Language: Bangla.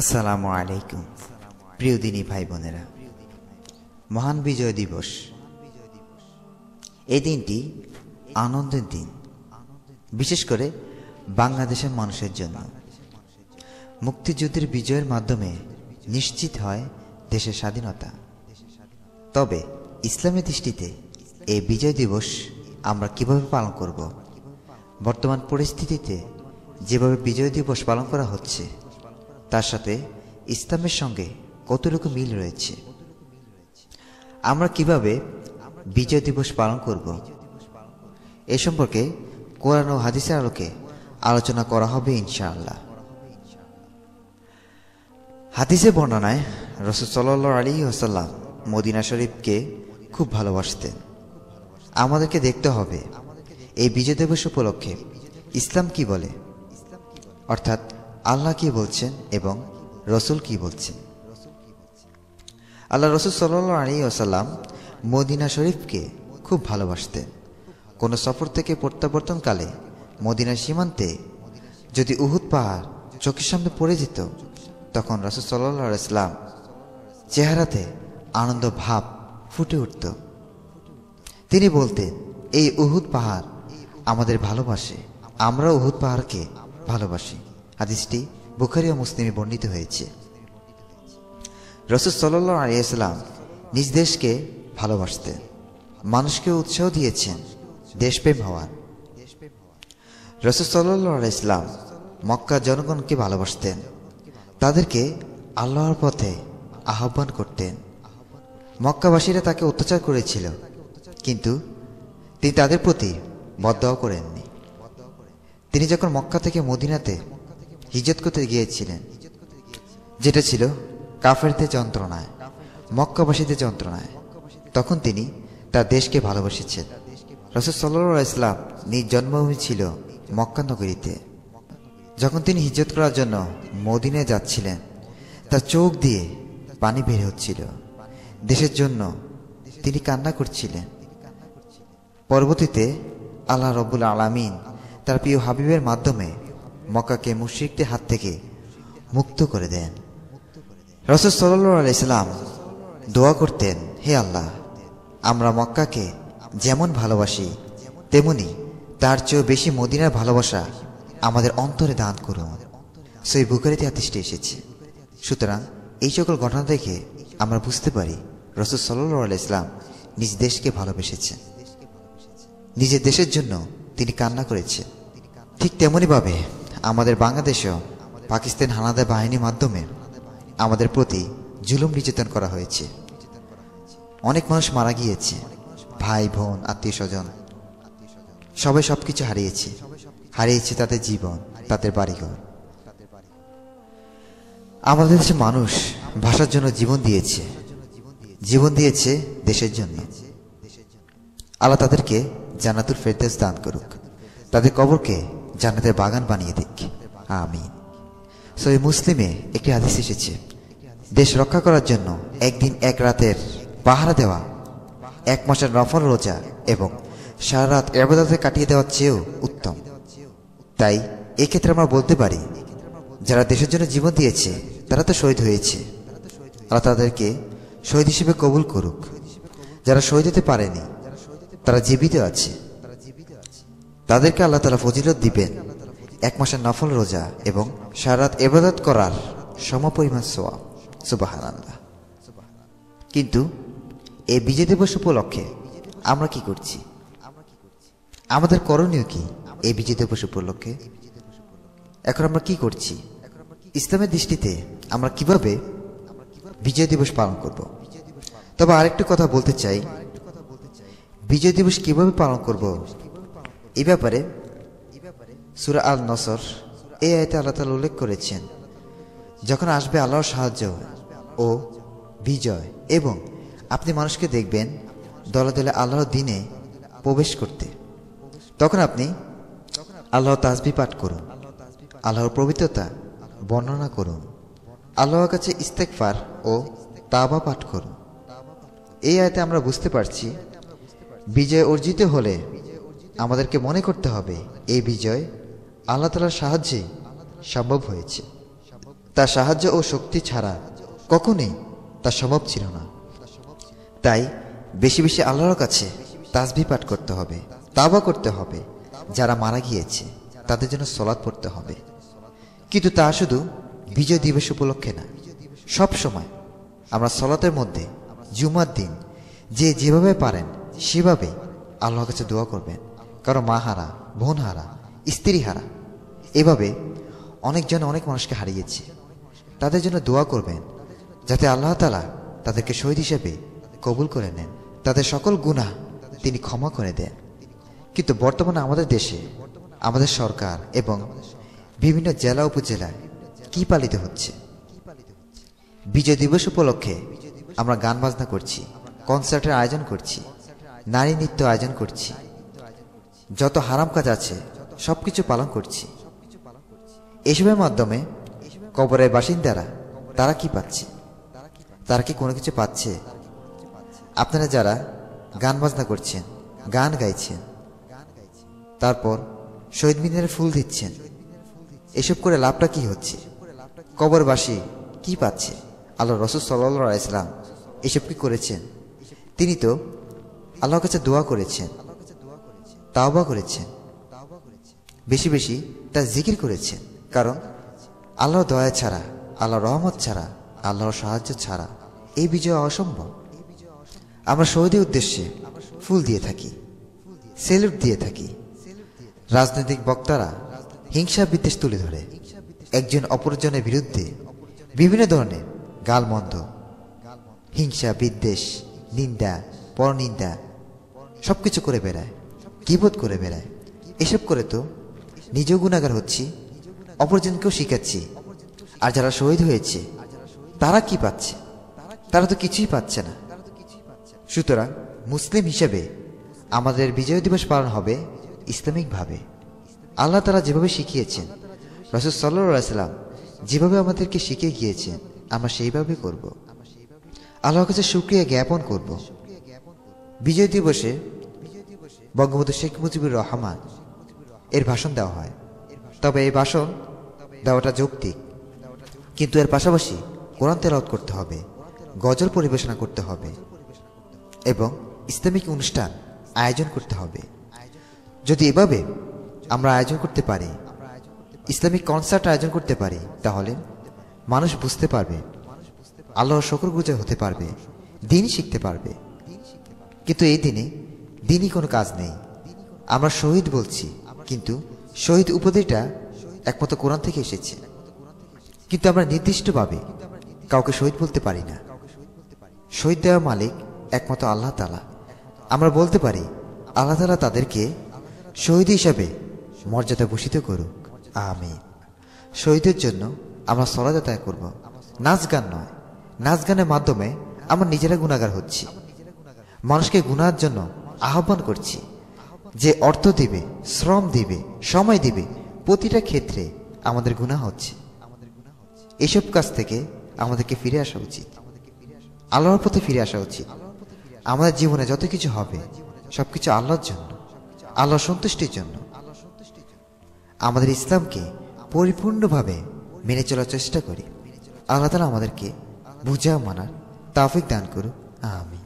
আসসালামু আলাইকুম প্রিয় দিনী ভাই বোনেরা মহান বিজয় দিবস এই দিনটি আনন্দের দিন বিশেষ করে বাংলাদেশের মানুষের জন্য মুক্তিযুদ্ধের বিজয়ের মাধ্যমে নিশ্চিত হয় দেশের স্বাধীনতা তবে ইসলামী দৃষ্টিতে এই বিজয় দিবস আমরা কিভাবে পালন করব বর্তমান পরিস্থিতিতে যেভাবে বিজয় দিবস পালন করা হচ্ছে তার সাথে ইসলামের সঙ্গে কতটুকু মিল রয়েছে আমরা কিভাবে বিজয় দিবস পালন করব এ সম্পর্কে কোরআন ও হাদিসের আলোকে আলোচনা করা হবে ইনশাআল্লাহ হাদিসে বর্ণনায় রসদ সাল্লা আলী ওসাল্লাম মদিনা শরীফকে খুব ভালোবাসতেন আমাদেরকে দেখতে হবে এই বিজয় দিবস উপলক্ষে ইসলাম কি বলে অর্থাৎ আল্লাহ কি বলছেন এবং রসুল কি বলছেন আল্লাহ রসুল সাল্লু আলী আসাল্লাম মদিনা শরীফকে খুব ভালোবাসতেন কোনো সফর থেকে প্রত্যাবর্তনকালে মদিনার সীমান্তে যদি উহুদ পাহাড় চোখের সামনে পড়ে যেত তখন রসুল সাল্লাহ ইসলাম চেহারাতে আনন্দ ভাব ফুটে উঠত তিনি বলতেন এই উহুদ পাহাড় আমাদের ভালোবাসে আমরা উহুদ পাহাড়কে ভালোবাসি হাদিসটি বুখারি ও মুসলিমে বর্ণিত হয়েছে রসদ সাল্লাহ আলিয়াল্লাম নিজ দেশকে ভালোবাসতেন মানুষকে উৎসাহ দিয়েছেন দেশপ্রেম হওয়ার রসদ সাল্লাহ আলাইসলাম মক্কা জনগণকে ভালোবাসতেন তাদেরকে আল্লাহর পথে আহ্বান করতেন মক্কাবাসীরা তাকে অত্যাচার করেছিল কিন্তু তিনি তাদের প্রতি বদ্ধাও করেননি তিনি যখন মক্কা থেকে মদিনাতে হিজত করতে গিয়েছিলেন যেটা ছিল কাফেরদের যন্ত্রণায় মক্কাবাসীদের যন্ত্রণায় তখন তিনি তার দেশকে ভালোবাসেছেন রসদ সাল্লা ইসলাম নিজ জন্মভূমি ছিল মক্কা নগরীতে যখন তিনি হিজত করার জন্য মদিনে যাচ্ছিলেন তার চোখ দিয়ে পানি বের হচ্ছিল দেশের জন্য তিনি কান্না করছিলেন পরবর্তীতে আল্লাহ রবুল আলামিন তার প্রিয় হাবিবের মাধ্যমে মক্কাকে মুশ্রিকদের হাত থেকে মুক্ত করে দেন রসদ সাল্লু আলাইসাল্লাম দোয়া করতেন হে আল্লাহ আমরা মক্কাকে যেমন ভালোবাসি তেমনি তার চেয়েও বেশি মদিনার ভালোবাসা আমাদের অন্তরে দান করুন সেই বুকারিতে আতিষ্ঠে এসেছে সুতরাং এই সকল ঘটনা থেকে আমরা বুঝতে পারি রসদ সাল্লু আলাইসলাম নিজ দেশকে ভালোবেসেছেন নিজের দেশের জন্য তিনি কান্না করেছেন ঠিক তেমনইভাবে আমাদের বাংলাদেশেও পাকিস্তান হানাদা বাহিনীর মাধ্যমে আমাদের প্রতি জুলুম নির্যাতন করা হয়েছে অনেক মানুষ মারা গিয়েছে ভাই বোন আত্মীয় স্বজন সবাই সব কিছু হারিয়েছে হারিয়েছে তাদের জীবন তাদের বাড়িঘর আমাদের দেশের মানুষ ভাষার জন্য জীবন দিয়েছে জীবন দিয়েছে দেশের জন্য আল্লাহ তাদেরকে জানাতুর ফেরতে দান করুক তাদের কবরকে জান্নাতের বাগান বানিয়ে দিক আমি সই মুসলিমে একটি হাদিস এসেছে দেশ রক্ষা করার জন্য একদিন এক রাতের পাহারা দেওয়া এক মাসের নফল রোজা এবং সারা রাত এবাদতে কাটিয়ে দেওয়ার চেয়েও উত্তম তাই এক্ষেত্রে আমরা বলতে পারি যারা দেশের জন্য জীবন দিয়েছে তারা তো শহীদ হয়েছে তারা তাদেরকে শহীদ হিসেবে কবুল করুক যারা শহীদ হতে পারেনি তারা জীবিত আছে তাদেরকে আল্লাহ তালা ফজিলত দিবেন এক মাসের নফল রোজা এবং সারাত এবাদত করার সমপরিমাণ সোয়া সুবাহান আল্লাহ কিন্তু এই বিজয় দিবস উপলক্ষে আমরা কি করছি আমাদের করণীয় কি এই বিজয় দিবস উপলক্ষে এখন আমরা কি করছি ইসলামের দৃষ্টিতে আমরা কিভাবে বিজয় দিবস পালন করব তবে আরেকটি কথা বলতে চাই বিজয় দিবস কিভাবে পালন করব এ ব্যাপারে সুরা আল নসর এই আয়তে আল্লাহ তালা উল্লেখ করেছেন যখন আসবে আল্লাহর সাহায্য ও বিজয় এবং আপনি মানুষকে দেখবেন দলে দলে আল্লাহর দিনে প্রবেশ করতে তখন আপনি আল্লাহ তাজবি পাঠ করুন আল্লাহর পবিত্রতা বর্ণনা করুন আল্লাহর কাছে ইস্তেকফার ও তাবা পাঠ করুন এই আয়তে আমরা বুঝতে পারছি বিজয় অর্জিত হলে আমাদেরকে মনে করতে হবে এই বিজয় আল্লাহ তালার সাহায্যে সম্ভব হয়েছে তার সাহায্য ও শক্তি ছাড়া কখনোই তা সম্ভব ছিল না তাই বেশি বেশি আল্লাহর কাছে তাজবি পাঠ করতে হবে তাবা করতে হবে যারা মারা গিয়েছে তাদের জন্য সলাদ পড়তে হবে কিন্তু তা শুধু বিজয় দিবস উপলক্ষে না সব সময় আমরা সলাতের মধ্যে জুমার দিন যে যেভাবে পারেন সেভাবে আল্লাহর কাছে দোয়া করবেন কারো মা হারা বোন হারা স্ত্রী হারা এভাবে অনেকজন অনেক মানুষকে হারিয়েছে তাদের জন্য দোয়া করবেন যাতে আল্লাহ তালা তাদেরকে শহীদ হিসেবে কবুল করে নেন তাদের সকল গুণা তিনি ক্ষমা করে দেন কিন্তু বর্তমানে আমাদের দেশে আমাদের সরকার এবং বিভিন্ন জেলা উপজেলায় কি পালিত হচ্ছে বিজয় দিবস উপলক্ষে আমরা গান বাজনা করছি কনসার্টের আয়োজন করছি নারী নৃত্য আয়োজন করছি যত হারাম কাজ আছে সব কিছু পালন করছি এসবের মাধ্যমে কবরের বাসিন্দারা তারা কি পাচ্ছে তারা কি কোনো কিছু পাচ্ছে আপনারা যারা গান বাজনা করছেন গান গাইছেন তারপর শহীদ মিনারে ফুল দিচ্ছেন এসব করে লাভটা কি হচ্ছে কবরবাসী কি পাচ্ছে আল্লাহ রসুল সাল্লা ইসলাম এসব কি করেছেন তিনি তো আল্লাহর কাছে দোয়া করেছেন তাওবা করেছেন বেশি বেশি তা জিকির করেছেন কারণ আল্লাহর দয়া ছাড়া আল্লাহর রহমত ছাড়া আল্লাহর সাহায্য ছাড়া এই বিজয় অসম্ভব আমরা সৌদি উদ্দেশ্যে ফুল দিয়ে থাকি সেলুট দিয়ে থাকি রাজনৈতিক বক্তারা হিংসা বিদ্বেষ তুলে ধরে একজন অপরজনের বিরুদ্ধে বিভিন্ন ধরনের গালমন্দ হিংসা বিদ্বেষ নিন্দা পরনিন্দা সবকিছু করে বেড়ায় বোধ করে বেড়ায় এসব করে তো নিজেও গুণাগার হচ্ছি অপরজনকেও শিখাচ্ছি আর যারা শহীদ হয়েছে তারা কি পাচ্ছে তারা তো কিছুই পাচ্ছে না সুতরাং মুসলিম হিসেবে আমাদের বিজয় দিবস পালন হবে ইসলামিকভাবে আল্লাহ তারা যেভাবে শিখিয়েছেন রসদ সাল্লাম যেভাবে আমাদেরকে শিখে গিয়েছেন আমরা সেইভাবে করব আল্লাহর কাছে সুক্রিয়া জ্ঞাপন করব বিজয় দিবসে বঙ্গবন্ধু শেখ মুজিবুর রহমান এর ভাষণ দেওয়া হয় তবে এই ভাষণ দেওয়াটা যৌক্তিক কিন্তু এর পাশাপাশি কোরআন তেলাওত করতে হবে গজল পরিবেশনা করতে হবে এবং ইসলামিক অনুষ্ঠান আয়োজন করতে হবে যদি এভাবে আমরা আয়োজন করতে পারি ইসলামিক কনসার্ট আয়োজন করতে পারি তাহলে মানুষ বুঝতে পারবে আল্লাহর শকর গুজা হতে পারবে দিন শিখতে পারবে কিন্তু এই দিনে দিনই কোনো কাজ নেই আমরা শহীদ বলছি কিন্তু শহীদ উপদেটা একমাত্র কোরআন থেকে এসেছে কিন্তু আমরা নির্দিষ্টভাবে কাউকে শহীদ বলতে পারি না শহীদ দেওয়া মালিক একমাত্র আল্লাহ তালা আমরা বলতে পারি আল্লাহ তালা তাদেরকে শহীদ হিসাবে মর্যাদা ভূষিত করুক আমি শহীদের জন্য আমরা সলাদাতায় করব নাচ গান নয় নাচ গানের মাধ্যমে আমার নিজেরা গুণাগার হচ্ছি মানুষকে গুনার জন্য আহ্বান করছি যে অর্থ দিবে শ্রম দিবে সময় দিবে প্রতিটা ক্ষেত্রে আমাদের গুণা হচ্ছে এসব কাজ থেকে আমাদেরকে ফিরে আসা উচিত আল্লাহর পথে ফিরে আসা উচিত আমাদের জীবনে যত কিছু হবে সবকিছু আল্লাহর জন্য আল্লাহ সন্তুষ্টির জন্য আমাদের ইসলামকে পরিপূর্ণভাবে মেনে চলার চেষ্টা করি আল্লাহ তালা আমাদেরকে বুঝা মানার তাফিক দান করুক আমি